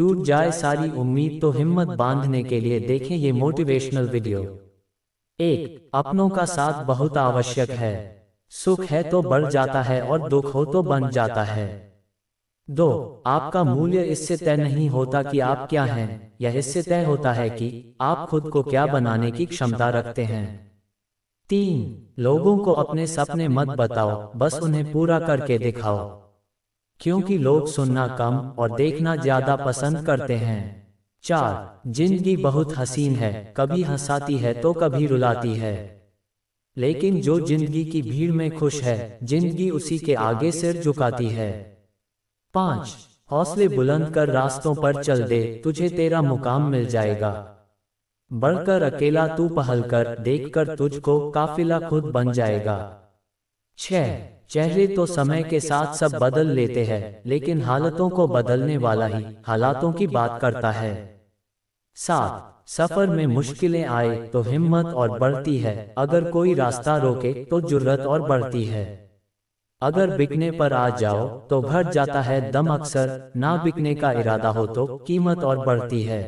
टूट जाए सारी उम्मीद तो हिम्मत बांधने के लिए देखें ये मोटिवेशनल वीडियो एक अपनों का साथ बहुत आवश्यक है सुख है तो बढ़ जाता है और दुख हो तो बन जाता है दो आपका मूल्य इससे तय नहीं होता कि आप क्या हैं या इससे तय होता है कि आप खुद को क्या बनाने की क्षमता रखते हैं तीन लोगों को अपने सपने मत बताओ बस उन्हें पूरा करके दिखाओ क्योंकि लोग सुनना कम और देखना ज्यादा पसंद करते हैं चार जिंदगी बहुत हसीन है कभी हंसाती है तो, तो कभी रुलाती है लेकिन जो जिंदगी की भीड़ में खुश है जिंदगी उसी के आगे सिर झुकाती है पांच हौसले बुलंद कर रास्तों पर चल दे तुझे तेरा मुकाम मिल जाएगा बढ़कर अकेला तू पहल कर देखकर तुझको काफिला खुद बन जाएगा छह चेहरे तो समय के साथ सब बदल लेते हैं लेकिन हालतों को बदलने वाला ही हालातों की बात करता है सात सफर में मुश्किलें आए तो हिम्मत और बढ़ती है अगर कोई रास्ता रोके तो जुर्रत और बढ़ती है अगर बिकने पर आ जाओ तो घट जाता है दम अक्सर ना बिकने का इरादा हो तो कीमत और बढ़ती है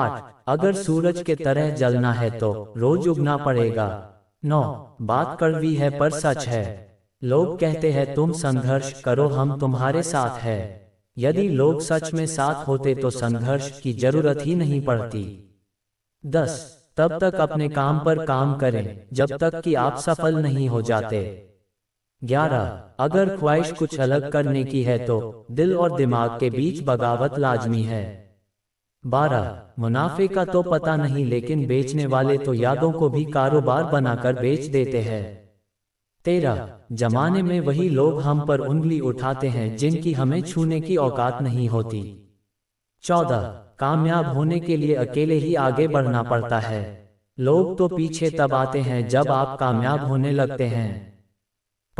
आठ अगर सूरज के तरह जलना है तो रोज उगना पड़ेगा नौ बात कड़वी है पर सच है लोग कहते हैं तुम संघर्ष करो हम तुम्हारे साथ है यदि लोग सच में साथ होते तो संघर्ष की जरूरत ही नहीं पड़ती दस तब तक अपने काम पर काम करें जब तक कि आप सफल नहीं हो जाते ग्यारह अगर ख्वाहिश कुछ अलग करने की है तो दिल और दिमाग के बीच बगावत लाजमी है बारह मुनाफे का तो पता नहीं लेकिन बेचने वाले तो यादों को भी कारोबार बनाकर बेच देते हैं तेरह जमाने में वही लोग हम पर उंगली उठाते हैं जिनकी हमें छूने की औकात नहीं होती चौदह कामयाब होने के लिए अकेले ही आगे बढ़ना पड़ता है लोग तो पीछे तब आते हैं जब आप कामयाब होने लगते हैं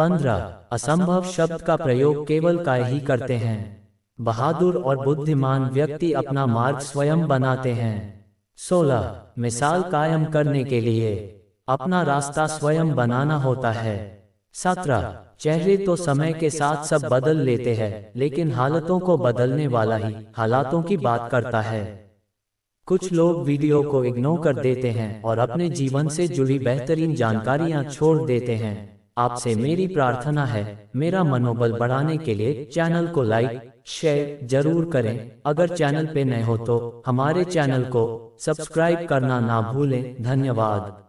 पंद्रह असंभव शब्द का प्रयोग केवल काय ही करते हैं बहादुर और बुद्धिमान व्यक्ति अपना मार्ग स्वयं बनाते हैं सोलह मिसाल कायम करने के लिए अपना रास्ता स्वयं बनाना होता है सत्रह चेहरे तो समय के साथ सब बदल लेते हैं लेकिन हालतों को बदलने वाला ही हालातों की बात करता है कुछ लोग वीडियो को इग्नोर कर देते हैं और अपने जीवन से जुड़ी बेहतरीन जानकारियां छोड़ देते हैं आपसे मेरी प्रार्थना है मेरा मनोबल बढ़ाने के लिए चैनल को लाइक शेयर जरूर करें अगर चैनल पे नए हो तो हमारे चैनल को सब्सक्राइब करना ना भूलें धन्यवाद